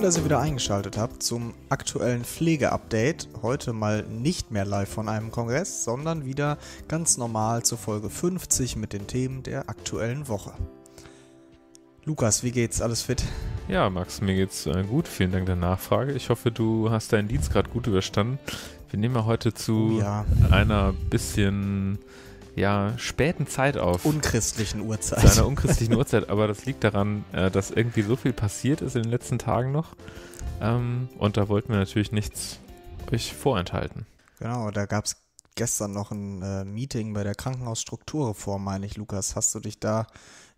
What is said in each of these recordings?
Schön, dass ihr wieder eingeschaltet habt zum aktuellen Pflege-Update. Heute mal nicht mehr live von einem Kongress, sondern wieder ganz normal zur Folge 50 mit den Themen der aktuellen Woche. Lukas, wie geht's? Alles fit? Ja, Max, mir geht's äh, gut. Vielen Dank der Nachfrage. Ich hoffe, du hast deinen Dienst gerade gut überstanden. Wir nehmen ja heute zu oh ja. einer bisschen ja, späten Zeit auf. Unchristlichen Uhrzeit. Zu einer unchristlichen Uhrzeit, aber das liegt daran, äh, dass irgendwie so viel passiert ist in den letzten Tagen noch. Ähm, und da wollten wir natürlich nichts euch vorenthalten. Genau, da gab es gestern noch ein äh, Meeting bei der Krankenhausstrukturreform, meine ich, Lukas. Hast du dich da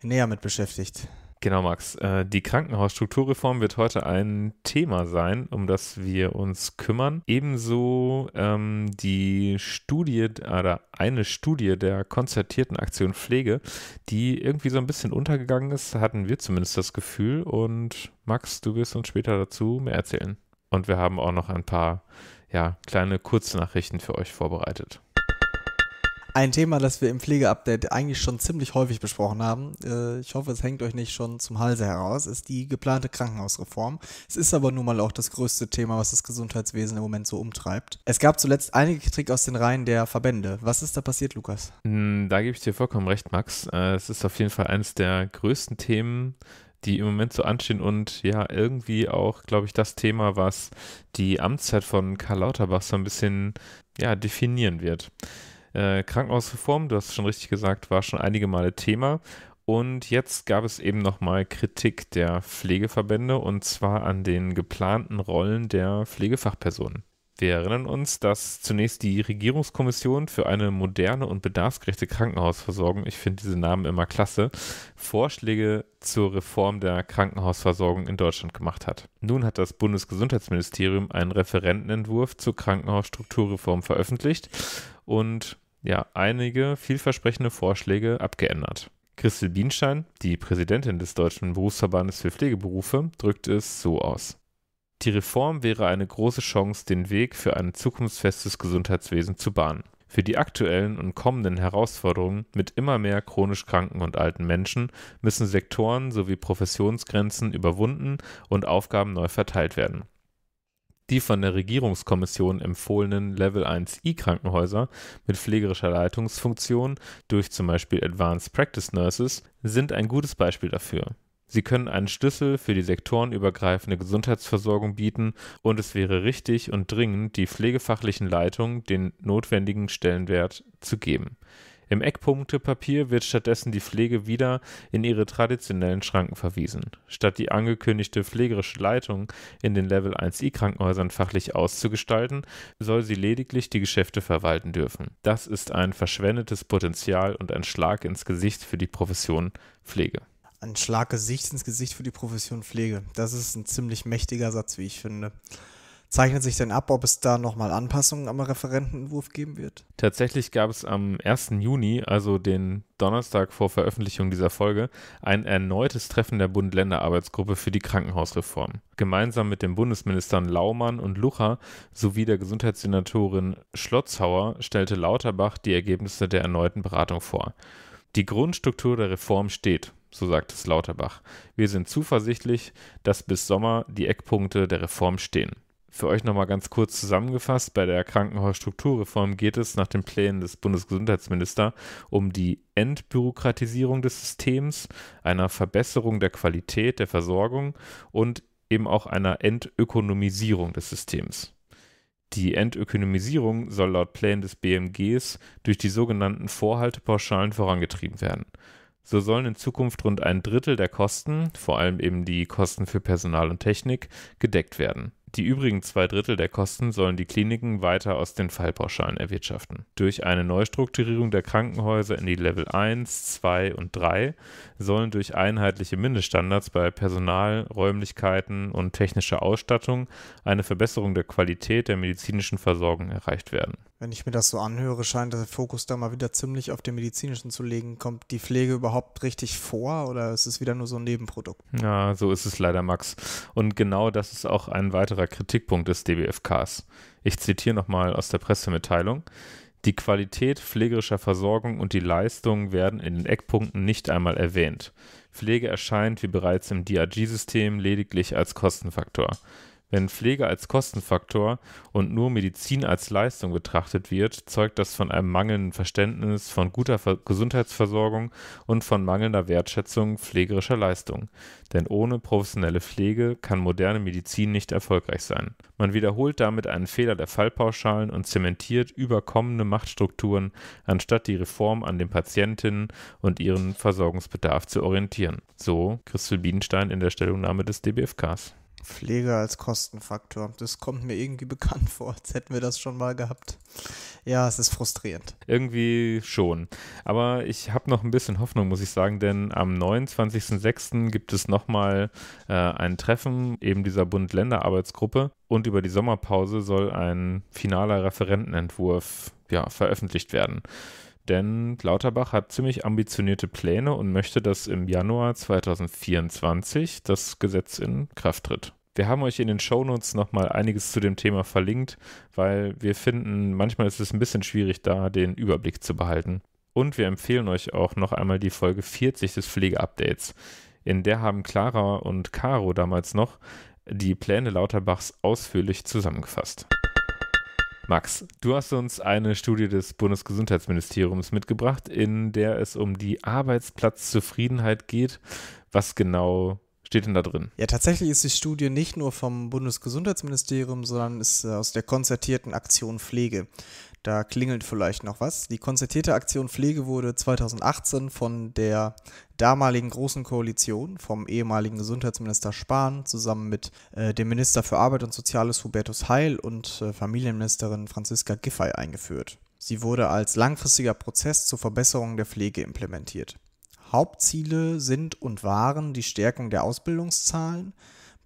näher mit beschäftigt? Genau, Max. Äh, die Krankenhausstrukturreform wird heute ein Thema sein, um das wir uns kümmern. Ebenso ähm, die Studie oder eine Studie der konzertierten Aktion Pflege, die irgendwie so ein bisschen untergegangen ist, hatten wir zumindest das Gefühl. Und Max, du wirst uns später dazu mehr erzählen. Und wir haben auch noch ein paar ja, kleine Kurznachrichten für euch vorbereitet. Ein Thema, das wir im Pflegeupdate eigentlich schon ziemlich häufig besprochen haben, äh, ich hoffe, es hängt euch nicht schon zum Halse heraus, ist die geplante Krankenhausreform. Es ist aber nun mal auch das größte Thema, was das Gesundheitswesen im Moment so umtreibt. Es gab zuletzt einige Kritik aus den Reihen der Verbände. Was ist da passiert, Lukas? Hm, da gebe ich dir vollkommen recht, Max. Äh, es ist auf jeden Fall eines der größten Themen, die im Moment so anstehen und ja, irgendwie auch, glaube ich, das Thema, was die Amtszeit von Karl Lauterbach so ein bisschen ja, definieren wird. Äh, Krankenhausreform, du hast schon richtig gesagt, war schon einige Male Thema. Und jetzt gab es eben nochmal Kritik der Pflegeverbände und zwar an den geplanten Rollen der Pflegefachpersonen. Wir erinnern uns, dass zunächst die Regierungskommission für eine moderne und bedarfsgerechte Krankenhausversorgung, ich finde diese Namen immer klasse, Vorschläge zur Reform der Krankenhausversorgung in Deutschland gemacht hat. Nun hat das Bundesgesundheitsministerium einen Referentenentwurf zur Krankenhausstrukturreform veröffentlicht und ja einige vielversprechende Vorschläge abgeändert. Christel Bienstein, die Präsidentin des Deutschen Berufsverbandes für Pflegeberufe, drückte es so aus. Die Reform wäre eine große Chance, den Weg für ein zukunftsfestes Gesundheitswesen zu bahnen. Für die aktuellen und kommenden Herausforderungen mit immer mehr chronisch kranken und alten Menschen müssen Sektoren sowie Professionsgrenzen überwunden und Aufgaben neu verteilt werden die von der Regierungskommission empfohlenen Level 1 e Krankenhäuser mit pflegerischer Leitungsfunktion durch zum Beispiel Advanced Practice Nurses sind ein gutes Beispiel dafür. Sie können einen Schlüssel für die sektorenübergreifende Gesundheitsversorgung bieten und es wäre richtig und dringend, die pflegefachlichen Leitungen den notwendigen Stellenwert zu geben. Im Eckpunktepapier wird stattdessen die Pflege wieder in ihre traditionellen Schranken verwiesen. Statt die angekündigte pflegerische Leitung in den Level 1i Krankenhäusern fachlich auszugestalten, soll sie lediglich die Geschäfte verwalten dürfen. Das ist ein verschwendetes Potenzial und ein Schlag ins Gesicht für die Profession Pflege ein Schlag Gesicht ins Gesicht für die Profession Pflege. Das ist ein ziemlich mächtiger Satz, wie ich finde. Zeichnet sich denn ab, ob es da nochmal Anpassungen am Referentenentwurf geben wird? Tatsächlich gab es am 1. Juni, also den Donnerstag vor Veröffentlichung dieser Folge, ein erneutes Treffen der Bund-Länder-Arbeitsgruppe für die Krankenhausreform. Gemeinsam mit den Bundesministern Laumann und Lucha sowie der Gesundheitssenatorin Schlotzhauer stellte Lauterbach die Ergebnisse der erneuten Beratung vor. Die Grundstruktur der Reform steht, so sagt es Lauterbach. Wir sind zuversichtlich, dass bis Sommer die Eckpunkte der Reform stehen. Für euch nochmal ganz kurz zusammengefasst, bei der Krankenhausstrukturreform geht es nach den Plänen des Bundesgesundheitsministers um die Entbürokratisierung des Systems, einer Verbesserung der Qualität der Versorgung und eben auch einer Entökonomisierung des Systems. Die Entökonomisierung soll laut Plänen des BMGs durch die sogenannten Vorhaltepauschalen vorangetrieben werden. So sollen in Zukunft rund ein Drittel der Kosten, vor allem eben die Kosten für Personal und Technik, gedeckt werden. Die übrigen zwei Drittel der Kosten sollen die Kliniken weiter aus den Fallpauschalen erwirtschaften. Durch eine Neustrukturierung der Krankenhäuser in die Level 1, 2 und 3 sollen durch einheitliche Mindeststandards bei Personal, Räumlichkeiten und technischer Ausstattung eine Verbesserung der Qualität der medizinischen Versorgung erreicht werden. Wenn ich mir das so anhöre, scheint der Fokus da mal wieder ziemlich auf den medizinischen zu legen. Kommt die Pflege überhaupt richtig vor oder ist es wieder nur so ein Nebenprodukt? Ja, so ist es leider, Max. Und genau das ist auch ein weiterer Kritikpunkt des DBFKs. Ich zitiere nochmal aus der Pressemitteilung. Die Qualität pflegerischer Versorgung und die Leistungen werden in den Eckpunkten nicht einmal erwähnt. Pflege erscheint, wie bereits im DRG-System, lediglich als Kostenfaktor. Wenn Pflege als Kostenfaktor und nur Medizin als Leistung betrachtet wird, zeugt das von einem mangelnden Verständnis von guter Ver Gesundheitsversorgung und von mangelnder Wertschätzung pflegerischer Leistung. Denn ohne professionelle Pflege kann moderne Medizin nicht erfolgreich sein. Man wiederholt damit einen Fehler der Fallpauschalen und zementiert überkommene Machtstrukturen, anstatt die Reform an den Patientinnen und ihren Versorgungsbedarf zu orientieren. So Christel Biedenstein in der Stellungnahme des DBFKs. Pflege als Kostenfaktor. Das kommt mir irgendwie bekannt vor, als hätten wir das schon mal gehabt. Ja, es ist frustrierend. Irgendwie schon. Aber ich habe noch ein bisschen Hoffnung, muss ich sagen, denn am 29.06. gibt es nochmal äh, ein Treffen eben dieser Bund-Länder-Arbeitsgruppe und über die Sommerpause soll ein finaler Referentenentwurf ja, veröffentlicht werden. Denn Lauterbach hat ziemlich ambitionierte Pläne und möchte, dass im Januar 2024 das Gesetz in Kraft tritt. Wir haben euch in den Shownotes nochmal einiges zu dem Thema verlinkt, weil wir finden, manchmal ist es ein bisschen schwierig, da den Überblick zu behalten. Und wir empfehlen euch auch noch einmal die Folge 40 des Pflegeupdates. In der haben Clara und Caro damals noch die Pläne Lauterbachs ausführlich zusammengefasst. Max, du hast uns eine Studie des Bundesgesundheitsministeriums mitgebracht, in der es um die Arbeitsplatzzufriedenheit geht. Was genau steht denn da drin? Ja, tatsächlich ist die Studie nicht nur vom Bundesgesundheitsministerium, sondern ist äh, aus der konzertierten Aktion Pflege. Da klingelt vielleicht noch was. Die konzertierte Aktion Pflege wurde 2018 von der damaligen Großen Koalition, vom ehemaligen Gesundheitsminister Spahn, zusammen mit äh, dem Minister für Arbeit und Soziales Hubertus Heil und äh, Familienministerin Franziska Giffey eingeführt. Sie wurde als langfristiger Prozess zur Verbesserung der Pflege implementiert. Hauptziele sind und waren die Stärkung der Ausbildungszahlen,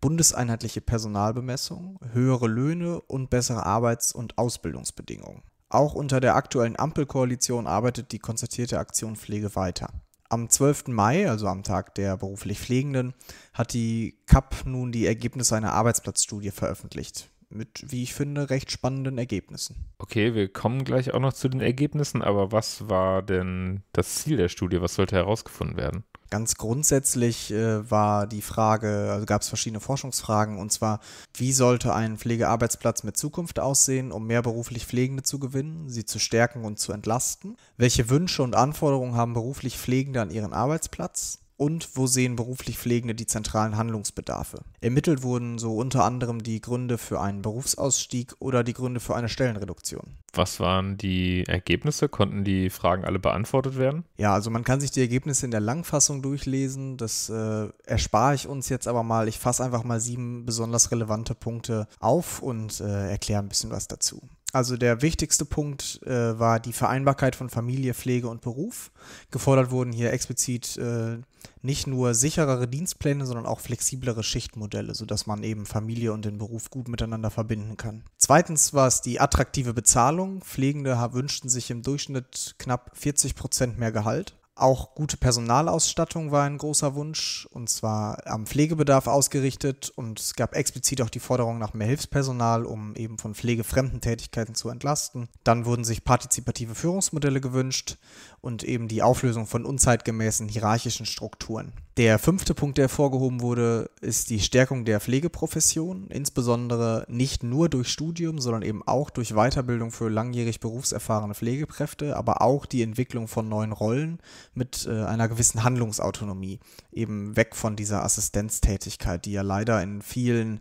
bundeseinheitliche Personalbemessung, höhere Löhne und bessere Arbeits- und Ausbildungsbedingungen. Auch unter der aktuellen Ampelkoalition arbeitet die konzertierte Aktion Pflege weiter. Am 12. Mai, also am Tag der beruflich Pflegenden, hat die CAP nun die Ergebnisse einer Arbeitsplatzstudie veröffentlicht mit, wie ich finde, recht spannenden Ergebnissen. Okay, wir kommen gleich auch noch zu den Ergebnissen, aber was war denn das Ziel der Studie? Was sollte herausgefunden werden? Ganz grundsätzlich äh, war die Frage, also gab es verschiedene Forschungsfragen, und zwar, wie sollte ein Pflegearbeitsplatz mit Zukunft aussehen, um mehr beruflich Pflegende zu gewinnen, sie zu stärken und zu entlasten? Welche Wünsche und Anforderungen haben beruflich Pflegende an ihren Arbeitsplatz? und wo sehen beruflich Pflegende die zentralen Handlungsbedarfe. Ermittelt wurden so unter anderem die Gründe für einen Berufsausstieg oder die Gründe für eine Stellenreduktion. Was waren die Ergebnisse? Konnten die Fragen alle beantwortet werden? Ja, also man kann sich die Ergebnisse in der Langfassung durchlesen. Das äh, erspare ich uns jetzt aber mal. Ich fasse einfach mal sieben besonders relevante Punkte auf und äh, erkläre ein bisschen was dazu. Also der wichtigste Punkt äh, war die Vereinbarkeit von Familie, Pflege und Beruf. Gefordert wurden hier explizit äh, nicht nur sicherere Dienstpläne, sondern auch flexiblere Schichtmodelle, sodass man eben Familie und den Beruf gut miteinander verbinden kann. Zweitens war es die attraktive Bezahlung. Pflegende wünschten sich im Durchschnitt knapp 40 Prozent mehr Gehalt. Auch gute Personalausstattung war ein großer Wunsch, und zwar am Pflegebedarf ausgerichtet. Und es gab explizit auch die Forderung nach mehr Hilfspersonal, um eben von pflegefremden Tätigkeiten zu entlasten. Dann wurden sich partizipative Führungsmodelle gewünscht und eben die Auflösung von unzeitgemäßen hierarchischen Strukturen. Der fünfte Punkt, der hervorgehoben wurde, ist die Stärkung der Pflegeprofession, insbesondere nicht nur durch Studium, sondern eben auch durch Weiterbildung für langjährig berufserfahrene Pflegekräfte, aber auch die Entwicklung von neuen Rollen mit äh, einer gewissen Handlungsautonomie, eben weg von dieser Assistenztätigkeit, die ja leider in vielen,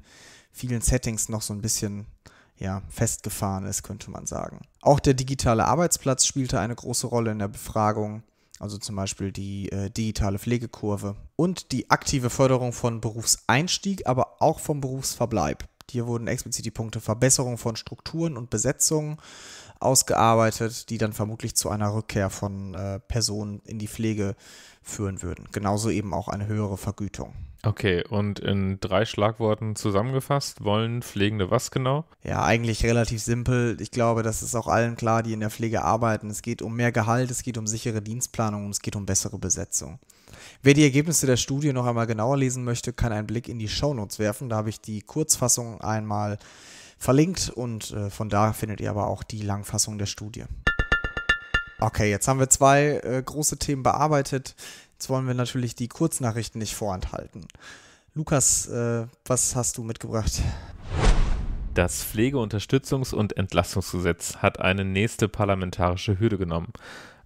vielen Settings noch so ein bisschen ja, festgefahren ist, könnte man sagen. Auch der digitale Arbeitsplatz spielte eine große Rolle in der Befragung, also zum Beispiel die äh, digitale Pflegekurve und die aktive Förderung von Berufseinstieg, aber auch vom Berufsverbleib. Hier wurden explizit die Punkte Verbesserung von Strukturen und Besetzungen ausgearbeitet, die dann vermutlich zu einer Rückkehr von äh, Personen in die Pflege führen würden. Genauso eben auch eine höhere Vergütung. Okay, und in drei Schlagworten zusammengefasst, wollen Pflegende was genau? Ja, eigentlich relativ simpel. Ich glaube, das ist auch allen klar, die in der Pflege arbeiten. Es geht um mehr Gehalt, es geht um sichere Dienstplanung und es geht um bessere Besetzung. Wer die Ergebnisse der Studie noch einmal genauer lesen möchte, kann einen Blick in die Shownotes werfen. Da habe ich die Kurzfassung einmal verlinkt und äh, von da findet ihr aber auch die Langfassung der Studie. Okay, jetzt haben wir zwei äh, große Themen bearbeitet. Jetzt wollen wir natürlich die Kurznachrichten nicht vorenthalten. Lukas, äh, was hast du mitgebracht? Das Pflegeunterstützungs- und Entlastungsgesetz hat eine nächste parlamentarische Hürde genommen.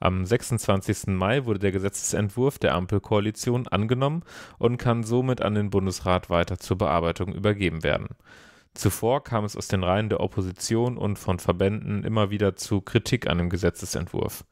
Am 26. Mai wurde der Gesetzesentwurf der Ampelkoalition angenommen und kann somit an den Bundesrat weiter zur Bearbeitung übergeben werden. Zuvor kam es aus den Reihen der Opposition und von Verbänden immer wieder zu Kritik an dem Gesetzesentwurf.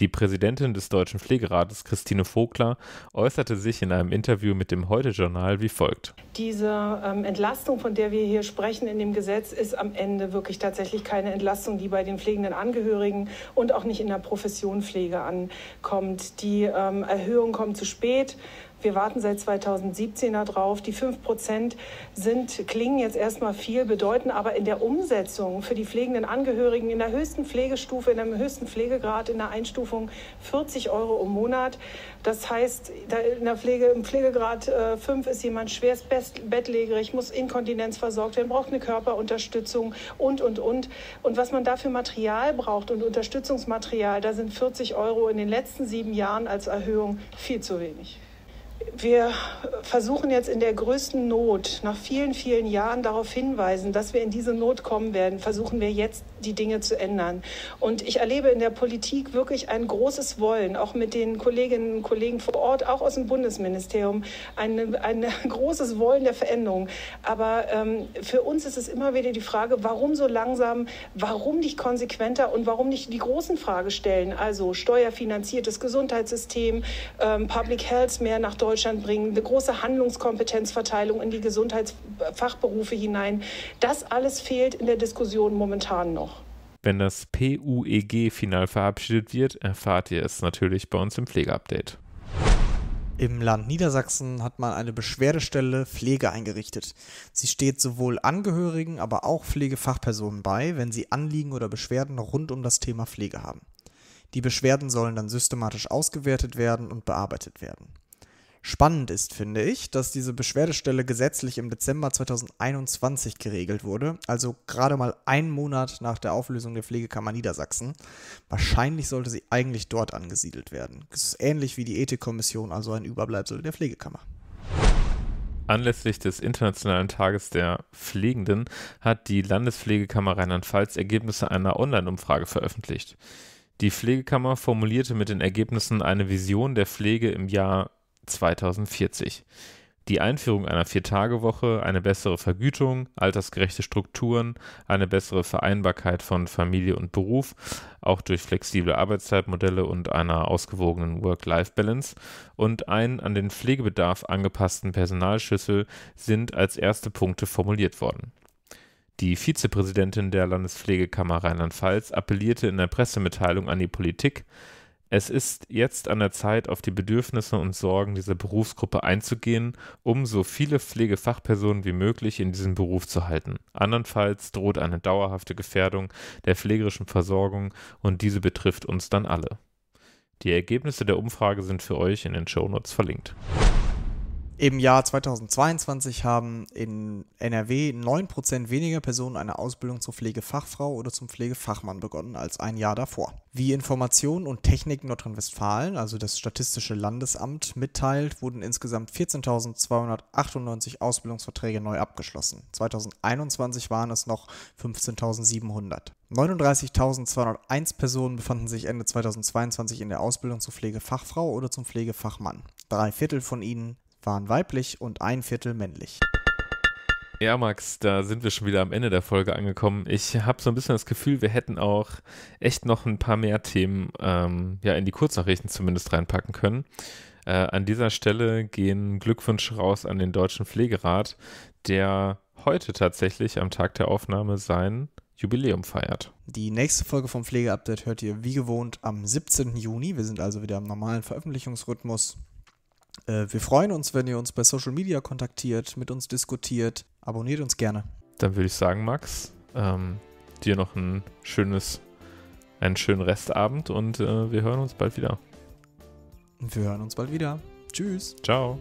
Die Präsidentin des Deutschen Pflegerates, Christine Vogler, äußerte sich in einem Interview mit dem Heute-Journal wie folgt. Diese ähm, Entlastung, von der wir hier sprechen in dem Gesetz, ist am Ende wirklich tatsächlich keine Entlastung, die bei den pflegenden Angehörigen und auch nicht in der Profession Pflege ankommt. Die ähm, Erhöhung kommt zu spät. Wir warten seit 2017 darauf. Die 5 Prozent sind, klingen jetzt erstmal viel, bedeuten aber in der Umsetzung für die pflegenden Angehörigen in der höchsten Pflegestufe, in einem höchsten Pflegegrad, in der Einstufung 40 Euro im Monat. Das heißt, in der Pflege, im Pflegegrad 5 äh, ist jemand schwerst bettlägerig, muss Inkontinenz versorgt werden, braucht eine Körperunterstützung und, und, und. Und was man dafür Material braucht und Unterstützungsmaterial, da sind 40 Euro in den letzten sieben Jahren als Erhöhung viel zu wenig wir versuchen jetzt in der größten Not, nach vielen, vielen Jahren darauf hinweisen, dass wir in diese Not kommen werden, versuchen wir jetzt die Dinge zu ändern. Und ich erlebe in der Politik wirklich ein großes Wollen, auch mit den Kolleginnen und Kollegen vor Ort, auch aus dem Bundesministerium, ein, ein großes Wollen der Veränderung. Aber ähm, für uns ist es immer wieder die Frage, warum so langsam, warum nicht konsequenter und warum nicht die großen Fragen stellen, also steuerfinanziertes Gesundheitssystem, ähm, Public Health mehr nach Deutschland. Deutschland bringen, eine große Handlungskompetenzverteilung in die Gesundheitsfachberufe hinein. Das alles fehlt in der Diskussion momentan noch. Wenn das PUEG final verabschiedet wird, erfahrt ihr es natürlich bei uns im Pflegeupdate. Im Land Niedersachsen hat man eine Beschwerdestelle Pflege eingerichtet. Sie steht sowohl Angehörigen, aber auch Pflegefachpersonen bei, wenn sie Anliegen oder Beschwerden rund um das Thema Pflege haben. Die Beschwerden sollen dann systematisch ausgewertet werden und bearbeitet werden. Spannend ist, finde ich, dass diese Beschwerdestelle gesetzlich im Dezember 2021 geregelt wurde, also gerade mal einen Monat nach der Auflösung der Pflegekammer Niedersachsen. Wahrscheinlich sollte sie eigentlich dort angesiedelt werden. Es ist ähnlich wie die Ethikkommission, also ein Überbleibsel der Pflegekammer. Anlässlich des Internationalen Tages der Pflegenden hat die Landespflegekammer Rheinland-Pfalz Ergebnisse einer Online-Umfrage veröffentlicht. Die Pflegekammer formulierte mit den Ergebnissen eine Vision der Pflege im Jahr 2040. Die Einführung einer Viertagewoche, eine bessere Vergütung, altersgerechte Strukturen, eine bessere Vereinbarkeit von Familie und Beruf, auch durch flexible Arbeitszeitmodelle und einer ausgewogenen Work-Life-Balance und einen an den Pflegebedarf angepassten Personalschlüssel sind als erste Punkte formuliert worden. Die Vizepräsidentin der Landespflegekammer Rheinland-Pfalz appellierte in der Pressemitteilung an die Politik, es ist jetzt an der Zeit, auf die Bedürfnisse und Sorgen dieser Berufsgruppe einzugehen, um so viele Pflegefachpersonen wie möglich in diesem Beruf zu halten. Andernfalls droht eine dauerhafte Gefährdung der pflegerischen Versorgung und diese betrifft uns dann alle. Die Ergebnisse der Umfrage sind für euch in den Shownotes verlinkt. Im Jahr 2022 haben in NRW 9% weniger Personen eine Ausbildung zur Pflegefachfrau oder zum Pflegefachmann begonnen als ein Jahr davor. Wie Information und Technik Nordrhein-Westfalen, also das Statistische Landesamt, mitteilt, wurden insgesamt 14.298 Ausbildungsverträge neu abgeschlossen. 2021 waren es noch 15.700. 39.201 Personen befanden sich Ende 2022 in der Ausbildung zur Pflegefachfrau oder zum Pflegefachmann. Drei Viertel von ihnen waren weiblich und ein Viertel männlich. Ja, Max, da sind wir schon wieder am Ende der Folge angekommen. Ich habe so ein bisschen das Gefühl, wir hätten auch echt noch ein paar mehr Themen ähm, ja, in die Kurznachrichten zumindest reinpacken können. Äh, an dieser Stelle gehen Glückwünsche raus an den Deutschen Pflegerat, der heute tatsächlich am Tag der Aufnahme sein Jubiläum feiert. Die nächste Folge vom Pflegeupdate hört ihr wie gewohnt am 17. Juni. Wir sind also wieder im normalen Veröffentlichungsrhythmus. Äh, wir freuen uns, wenn ihr uns bei Social Media kontaktiert, mit uns diskutiert. Abonniert uns gerne. Dann würde ich sagen, Max, ähm, dir noch ein schönes, einen schönen Restabend und äh, wir hören uns bald wieder. Wir hören uns bald wieder. Tschüss. Ciao.